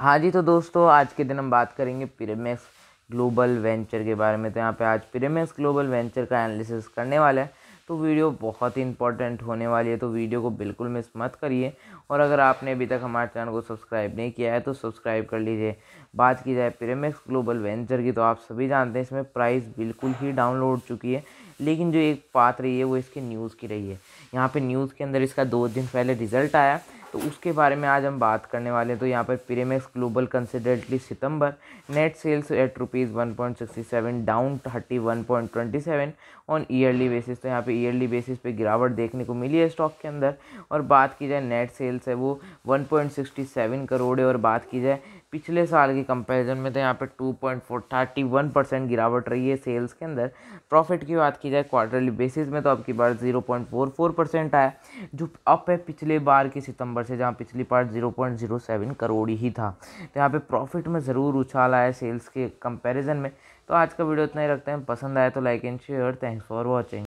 हाँ जी तो दोस्तों आज के दिन हम बात करेंगे पिरेमेक्स ग्लोबल वेंचर के बारे में तो यहाँ पे आज पिरेमेक्स ग्लोबल वेंचर का एनालिसिस करने वाला है तो वीडियो बहुत ही इंपॉर्टेंट होने वाली है तो वीडियो को बिल्कुल मिस मत करिए और अगर आपने अभी तक हमारे चैनल को सब्सक्राइब नहीं किया है तो सब्सक्राइब कर लीजिए बात की जाए पिरेमेक्स ग्लोबल वेंचर की तो आप सभी जानते हैं इसमें प्राइस बिल्कुल ही डाउन हो चुकी है लेकिन जो एक बात रही है वो इसके न्यूज़ की रही है यहाँ पर न्यूज़ के अंदर इसका दो दिन पहले रिजल्ट आया तो उसके बारे में आज हम बात करने वाले हैं तो यहाँ पर प्रीमेक्स ग्लोबल कंसिडरेटली सितंबर net sales at rupees one point sixty seven down thirty one point twenty seven on yearly basis तो यहाँ पे ईयरली बेसिस पे गिरावट देखने को मिली है स्टॉक के अंदर और बात की जाए नेट सेल्स है वो one point sixty seven crore है और बात की जाए पिछले साल की कंपैरिजन में तो यहाँ पे two point four thirty one percent गिरावट रही है सेल्स के अंदर प्रॉफिट की बात की जाए क्वार्टरली बेसिस में तो अब की बार zero point four four percent आया जो अप है पिछले बार के सितंबर से जहाँ पिछली पार्ट zero point zero seven crore ही था तो यहाँ पे प्रॉफिट में ज़रूर उछाल आया सेल्स के कंपेरिजन में तो आज का वीडियो इतना ही रखते हैं पसंद आया तो like and share thanks for watching